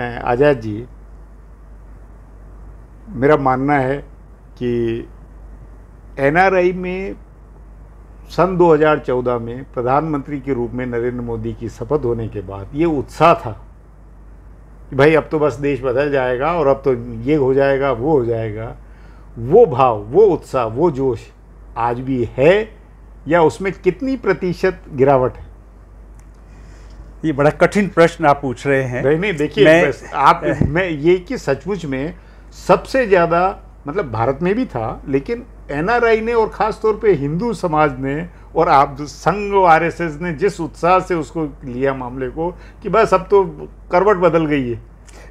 आज़ाद जी मेरा मानना है कि एनआरआई में सन 2014 में प्रधानमंत्री के रूप में नरेंद्र मोदी की शपथ होने के बाद ये उत्साह था कि भाई अब तो बस देश बदल जाएगा और अब तो ये हो जाएगा वो हो जाएगा वो भाव वो उत्साह वो जोश आज भी है या उसमें कितनी प्रतिशत गिरावट है ये बड़ा कठिन प्रश्न आप पूछ रहे हैं नहीं नहीं देखिए मैं, आप मैं ये कि सचमुच में सबसे ज़्यादा मतलब भारत में भी था लेकिन एनआरआई ने और ख़ास तौर पे हिंदू समाज ने और आप संघ और आरएसएस ने जिस उत्साह से उसको लिया मामले को कि बस अब तो करवट बदल गई है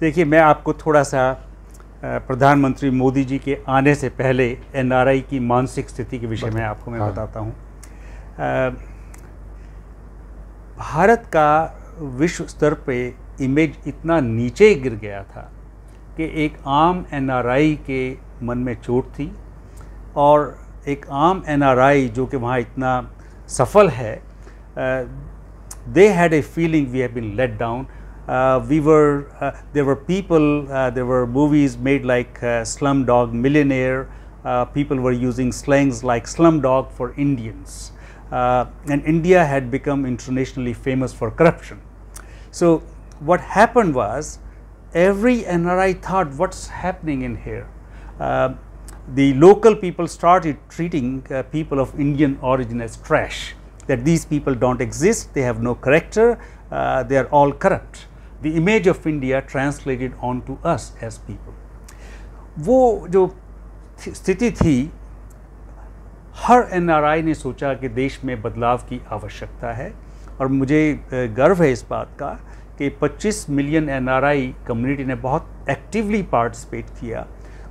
देखिए मैं आपको थोड़ा सा प्रधानमंत्री मोदी जी के आने से पहले एनआरआई की मानसिक स्थिति के विषय में आपको मैं हाँ। बताता हूँ भारत का विश्व स्तर पे इमेज इतना नीचे गिर गया था कि एक आम एनआरआई के मन में चोट थी और एक आम एनआरआई जो कि वहाँ इतना सफल है they had a feeling we have been let down we were there were people there were movies made like Slumdog Millionaire people were using slangs like slumdog for Indians Uh, and India had become internationally famous for corruption. So, what happened was every NRI thought what's happening in here. Uh, the local people started treating uh, people of Indian origin as trash that these people don't exist, they have no character, uh, they are all corrupt. The image of India translated onto us as people. वो जो स्थिति थी हर NRI ने सोचा कि देश में बदलाव की आवश्यकता है और मुझे गर्व है इस बात का कि 25 मिलियन एनआरआई कम्युनिटी ने बहुत एक्टिवली पार्टिसिपेट किया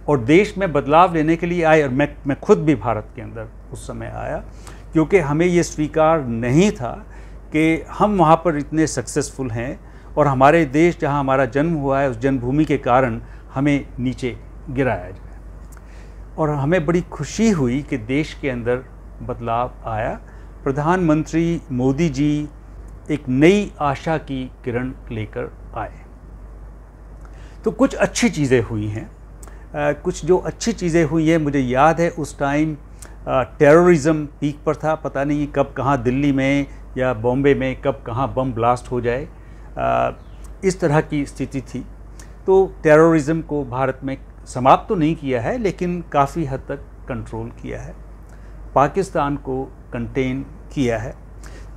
और देश में बदलाव लेने के लिए आए और मैं मैं खुद भी भारत के अंदर उस समय आया क्योंकि हमें ये स्वीकार नहीं था कि हम वहाँ पर इतने सक्सेसफुल हैं और हमारे देश जहाँ हमारा जन्म हुआ है उस जन्मभूमि के कारण हमें नीचे गिराया जाए और हमें बड़ी खुशी हुई कि देश के अंदर बदलाव आया प्रधानमंत्री मोदी जी एक नई आशा की किरण लेकर आए तो कुछ अच्छी चीज़ें हुई हैं कुछ जो अच्छी चीज़ें हुई हैं मुझे याद है उस टाइम टेररिज्म पीक पर था पता नहीं कब कहाँ दिल्ली में या बॉम्बे में कब कहाँ बम ब्लास्ट हो जाए आ, इस तरह की स्थिति थी तो टेररिज्म को भारत में समाप्त तो नहीं किया है लेकिन काफ़ी हद तक कंट्रोल किया है पाकिस्तान को कंटेन किया है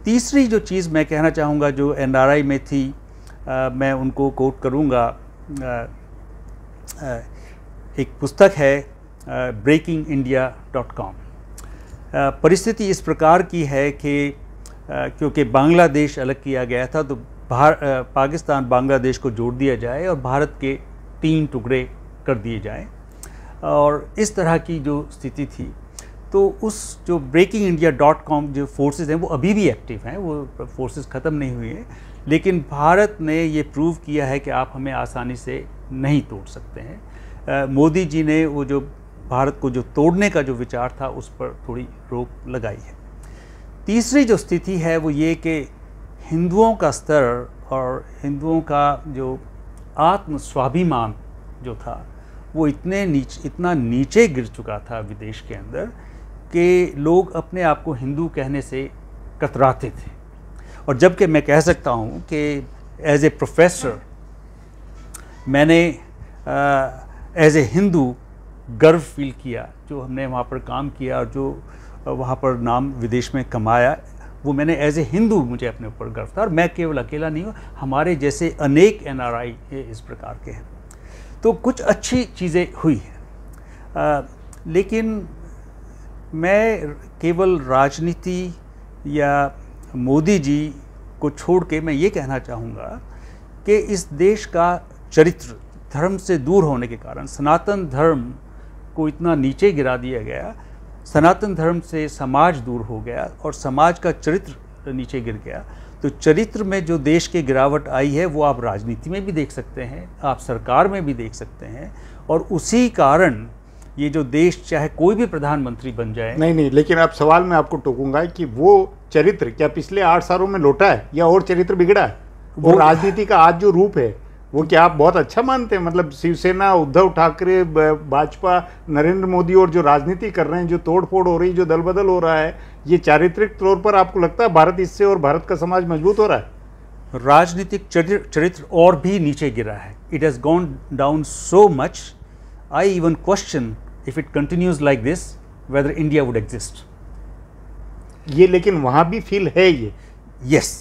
तीसरी जो चीज़ मैं कहना चाहूँगा जो एन में थी आ, मैं उनको कोट करूँगा एक पुस्तक है ब्रेकिंग इंडिया डॉट कॉम परिस्थिति इस प्रकार की है कि क्योंकि बांग्लादेश अलग किया गया था तो भार, पाकिस्तान बांग्लादेश को जोड़ दिया जाए और भारत के तीन टुकड़े कर दिए जाएं और इस तरह की जो स्थिति थी तो उस जो ब्रेकिंग इंडिया डॉट कॉम जो फोर्सेज हैं वो अभी भी एक्टिव हैं वो फोर्सेज ख़त्म नहीं हुई हैं लेकिन भारत ने ये प्रूव किया है कि आप हमें आसानी से नहीं तोड़ सकते हैं मोदी जी ने वो जो भारत को जो तोड़ने का जो विचार था उस पर थोड़ी रोक लगाई है तीसरी जो स्थिति है वो ये कि हिंदुओं का स्तर और हिंदुओं का जो आत्म स्वाभिमान जो था वो इतने नीच इतना नीचे गिर चुका था विदेश के अंदर कि लोग अपने आप को हिंदू कहने से कतराते थे और जबकि मैं कह सकता हूँ कि एज ए प्रोफेसर मैंने एज ए हिंदू गर्व फील किया जो हमने वहाँ पर काम किया और जो वहाँ पर नाम विदेश में कमाया वो मैंने एज ए हिंदू मुझे अपने ऊपर गर्व था और मैं केवल अकेला नहीं हूँ हमारे जैसे अनेक एनआरआई इस प्रकार के हैं तो कुछ अच्छी चीज़ें हुई हैं लेकिन मैं केवल राजनीति या मोदी जी को छोड़ के मैं ये कहना चाहूँगा कि इस देश का चरित्र धर्म से दूर होने के कारण सनातन धर्म को इतना नीचे गिरा दिया गया सनातन धर्म से समाज दूर हो गया और समाज का चरित्र नीचे गिर गया तो चरित्र में जो देश के गिरावट आई है वो आप राजनीति में भी देख सकते हैं आप सरकार में भी देख सकते हैं और उसी कारण ये जो देश चाहे कोई भी प्रधानमंत्री बन जाए नहीं नहीं लेकिन आप सवाल में आपको टोकूंगा कि वो चरित्र क्या पिछले आठ सालों में लौटा है या और चरित्र बिगड़ा है वो राजनीति का आज जो रूप है वो क्या आप बहुत अच्छा मानते हैं मतलब शिवसेना उद्धव ठाकरे भाजपा नरेंद्र मोदी और जो राजनीति कर रहे हैं जो तोड़फोड़ हो रही जो दल बदल हो रहा है ये चारित्रिक तौर पर आपको लगता है भारत इससे और भारत का समाज मजबूत हो रहा है राजनीतिक चरित्र और भी नीचे गिरा है it has gone down so much I even question if it continues like this whether India would exist ये लेकिन वहाँ भी फील है ये yes yes.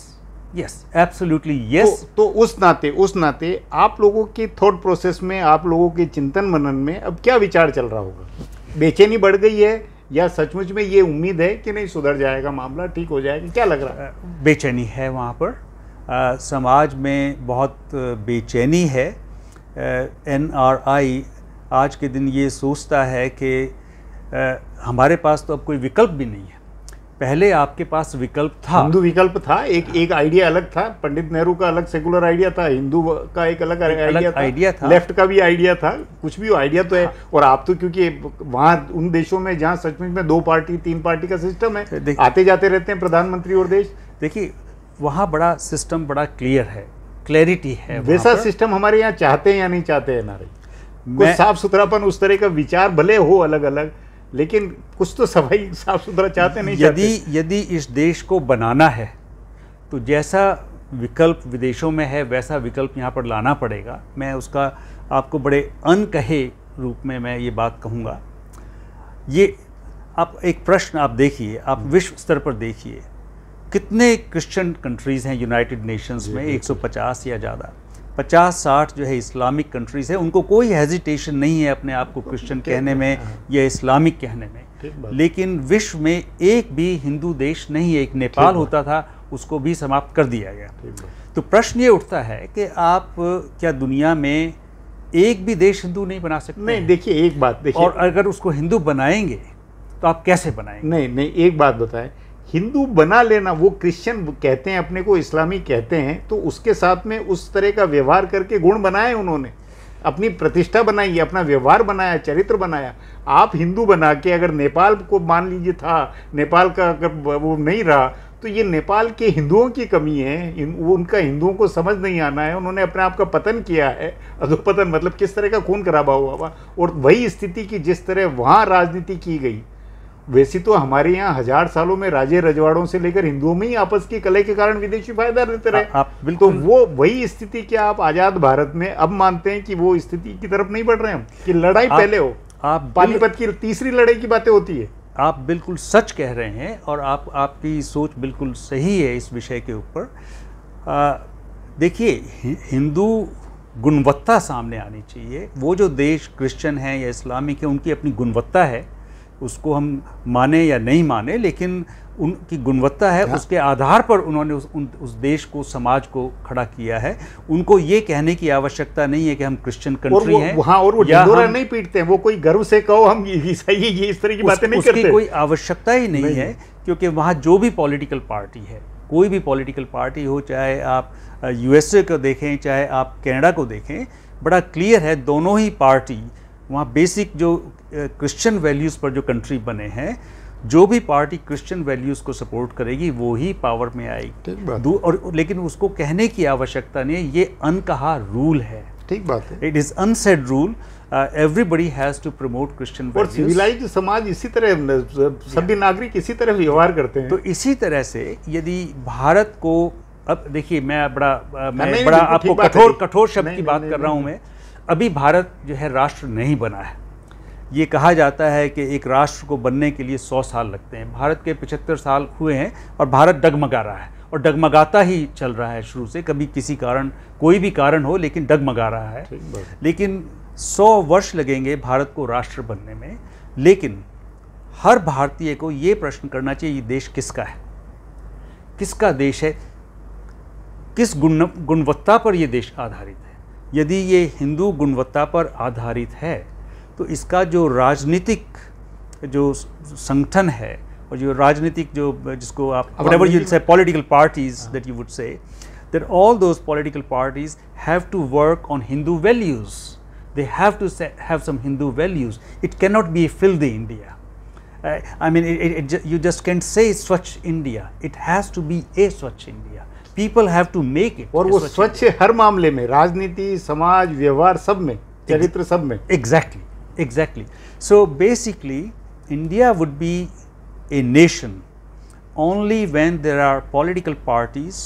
Yes absolutely yes तो उस नाते उस नाते आप लोगों के थॉट प्रोसेस में आप लोगों के चिंतन मनन में अब क्या विचार चल रहा होगा बेचैनी बढ़ गई है या सचमुच में ये उम्मीद है कि नहीं सुधर जाएगा मामला ठीक हो जाएगा क्या लग रहा है बेचैनी है वहाँ पर आ, समाज में बहुत बेचैनी है एन आर आई आज के दिन ये सोचता है कि आ, हमारे पास तो अब कोई विकल्प भी नहीं है पहले आपके पास विकल्प था हिंदू विकल्प था एक एक आइडिया अलग था पंडित नेहरू का अलग सेकुलर आइडिया था हिंदू का एक अलग आइडिया था, था लेफ्ट का भी आइडिया था कुछ भी आइडिया तो है हाँ। और आप तो क्योंकि वहां उन देशों में जहां सचमुच में दो पार्टी तीन पार्टी का सिस्टम है आते जाते रहते हैं प्रधानमंत्री और देश देखिए वहाँ बड़ा सिस्टम बड़ा क्लियर है क्लैरिटी है वैसा सिस्टम हमारे यहाँ चाहते हैं या नहीं चाहते हैं नारे साफ सुथरापन उस तरह का विचार भले हो अलग अलग लेकिन कुछ तो सफाई साफ सुथरा चाहते नहीं यदि यदि इस देश को बनाना है तो जैसा विकल्प विदेशों में है वैसा विकल्प यहाँ पर लाना पड़ेगा मैं उसका आपको बड़े अनकहे रूप में मैं ये बात कहूँगा ये आप एक प्रश्न आप देखिए आप हम्म। विश्व स्तर पर देखिए कितने क्रिश्चियन कंट्रीज़ हैं यूनाइटेड नेशंस में 150 या ज़्यादा पचास साठ जो है इस्लामिक कंट्रीज़ है उनको कोई हेजिटेशन नहीं है अपने आप को क्रिश्चियन कहने में या इस्लामिक कहने में लेकिन विश्व में एक भी हिंदू देश नहीं है एक नेपाल होता था उसको भी समाप्त कर दिया गया तो प्रश्न ये उठता है कि आप क्या दुनिया में एक भी देश हिंदू नहीं बना सकते नहीं देखिए एक बात देखिए और अगर उसको हिंदू बनाएंगे तो आप कैसे बनाएंगे नहीं नहीं एक बात बताएं हिंदू बना लेना वो क्रिश्चियन कहते हैं अपने को इस्लामी कहते हैं तो उसके साथ में उस तरह का व्यवहार करके गुण बनाए उन्होंने अपनी प्रतिष्ठा बनाई अपना व्यवहार बनाया चरित्र बनाया आप हिंदू बना के अगर नेपाल को मान लीजिए था नेपाल का अगर वो नहीं रहा तो ये नेपाल के हिंदुओं की कमी है वो उनका हिंदुओं को समझ नहीं आना है उन्होंने अपने आप का पतन किया है अधोपतन मतलब किस तरह का खून खराबा हुआ हुआ और वही स्थिति की जिस तरह वहाँ राजनीति की गई वैसे तो हमारे यहाँ हजार सालों में राजे रजवाड़ों से लेकर हिंदुओं में ही आपस की कले के कारण विदेशी फायदा रहते रहे आ, आ, तो वो वही स्थिति क्या आप आजाद भारत में अब मानते हैं कि वो स्थिति की तरफ नहीं बढ़ रहे हम कि लड़ाई पहले हो आप पानीपत की तीसरी लड़ाई की बातें होती है आप बिल्कुल सच कह रहे हैं और आप आपकी सोच बिल्कुल सही है इस विषय के ऊपर देखिए हिंदू गुणवत्ता सामने आनी चाहिए वो जो देश क्रिश्चियन है या इस्लामिक है उनकी अपनी गुणवत्ता है उसको हम माने या नहीं माने लेकिन उनकी गुणवत्ता है हाँ। उसके आधार पर उन्होंने उस उन, उस देश को समाज को खड़ा किया है उनको ये कहने की आवश्यकता नहीं है कि हम क्रिश्चियन कंट्री हैं वहाँ और वो ढिंडोरा नहीं पीटते हैं वो कोई गर्व से कहो हम सही ये इस तरह की बातें नहीं उसकी करते कोई आवश्यकता ही नहीं, नहीं है क्योंकि वहाँ जो भी पॉलिटिकल पार्टी है कोई भी पॉलिटिकल पार्टी हो चाहे आप यूएसए uh, को देखें चाहे आप कैनेडा को देखें बड़ा क्लियर है दोनों ही पार्टी वहाँ बेसिक जो क्रिश्चियन वैल्यूज़ पर जो कंट्री बने हैं जो भी पार्टी क्रिश्चियन वैल्यूज़ को सपोर्ट करेगी वो ही पावर में आएगी और लेकिन उसको कहने की आवश्यकता नहीं है ये अनकहा रूल है ठीक बात है it is unsaid rule everybody has to promote Christian और सिविलाइज समाज इसी तरह सभी नागरिक इसी तरह व्यवहार करते हैं तो इसी तरह से यदि भारत को अब देखिए मैं बड़ा मैं बड़ा आपको कठोर कठोर शब्द की बात कर रहा हूँ मैं अभी भारत जो है राष्ट्र नहीं बना है ये कहा जाता है कि एक राष्ट्र को बनने के लिए सौ साल लगते हैं भारत के पचहत्तर साल हुए हैं और भारत डगमगा रहा है और डगमगाता ही चल रहा है शुरू से कभी किसी कारण कोई भी कारण हो लेकिन डगमगा रहा है लेकिन सौ वर्ष लगेंगे भारत को राष्ट्र बनने में लेकिन हर भारतीय को ये प्रश्न करना चाहिए ये देश किसका है किसका देश है किस गुण गुणवत्ता पर यह देश आधारित है यदि ये हिंदू गुणवत्ता पर आधारित है तो इसका जो राजनीतिक जो संगठन है और जो राजनीतिक जो जिसको आप whatever you say political parties that you would say that all those political parties have to work on Hindu values. They have to say, have some Hindu values. It cannot be filthy India. Uh, I mean, it, it, it, you just can't say Swachh India. It has to be a Swachh India. People have to make it और वो स्वच्छ हर मामले में राजनीति समाज व्यवहार सब में चरित्र सब में exactly exactly so basically India would be a nation only when there are political parties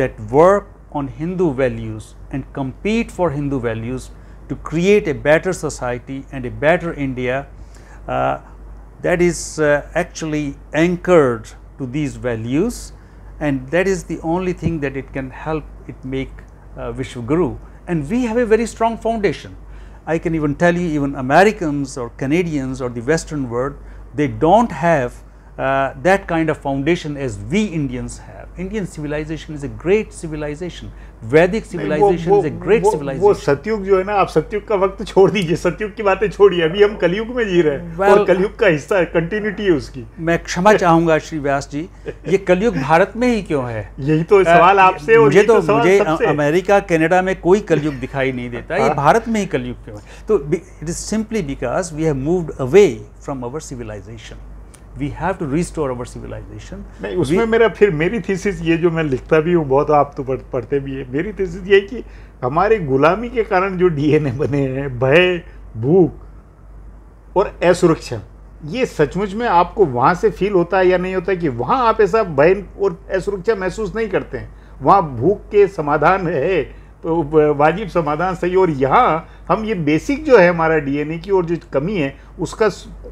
that work on Hindu values and compete for Hindu values to create a better society and a better India uh, that is uh, actually anchored to these values and that is the only thing that it can help it make uh, Vishwaguru and we have a very strong foundation. I can even tell you even Americans or Canadians or the western world they do not have uh, that kind of foundation as we Indians have. Indian civilization is a great civilization. Vedic civilization वो, वो, is a great वो, civilization. वो सत्युग जो है ना आप सत्युग का वक्त छोड़ दीजिए सत्युग की बातें छोड़िए अभी हम कलयुग में जी रहे हैं well, और कलयुग का हिस्सा है कंटिन्यूटी है उसकी मैं क्षमा चाहूंगा श्री व्यास जी ये कलयुग भारत में ही क्यों है यही तो सवाल आपसे मुझे तो, तो मुझे अमेरिका कनाडा में कोई कलयुग दिखाई नहीं देता ये हाँ। भारत में ही कलयुग क्यों है तो it is simply because we have moved away from our civilization we have to restore our civilization नहीं उसमें मेरा फिर मेरी थीसिस ये जो मैं लिखता भी हूँ बहुत आप तो पढ़ते भी है मेरी थीसिस ये कि हमारे गुलामी के कारण जो डीएनए बने हैं भय भूख और असुरक्षा ये सचमुच में आपको वहाँ से फील होता है या नहीं होता कि वहाँ आप ऐसा भय और असुरक्षा महसूस नहीं करते हैं वहाँ भूख के समाधान है तो वाजिब समाधान सही और यहाँ हम ये बेसिक जो है हमारा डीएनए की और जो कमी है उसका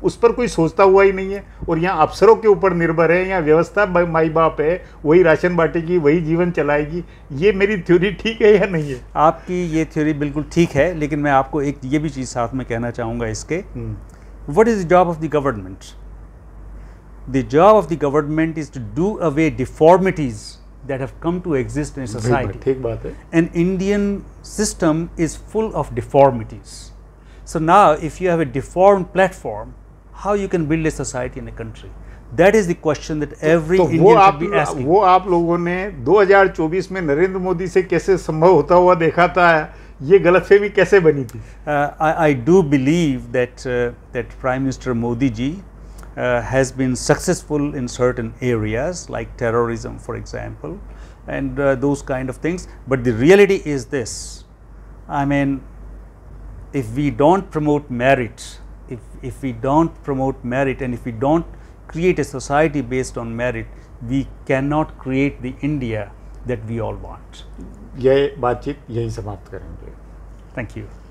उस पर कोई सोचता हुआ ही नहीं है और यहाँ अफसरों के ऊपर निर्भर है यहाँ व्यवस्था माई बाप है वही राशन बांटेगी वही जीवन चलाएगी ये मेरी थ्योरी ठीक है या नहीं है आपकी ये थ्योरी बिल्कुल ठीक है लेकिन मैं आपको एक ये भी चीज़ साथ में कहना चाहूँगा इसके what is the job of the government the job of the government is to do away deformities that have come to exist in society. An Indian system is full of deformities. So now, if you have a deformed platform, how you can build a society in a country. That is the question that every तो, तो Indian वो आप, be asking. वो आप लोगों ने 2024 में नरेंद्र मोदी से कैसे संभव होता हुआ देखा था ये गलतफहमी कैसे बनी थी I do believe that that prime minister Modi ji has been successful in certain areas like terrorism for example and uh, those kind of things. But the reality is this, I mean, if we don't promote merit, if, if we do not promote merit and if we do not create a society based on merit, we cannot create the India that we all want. यह बातचीत यहीं समाप्त करेंगे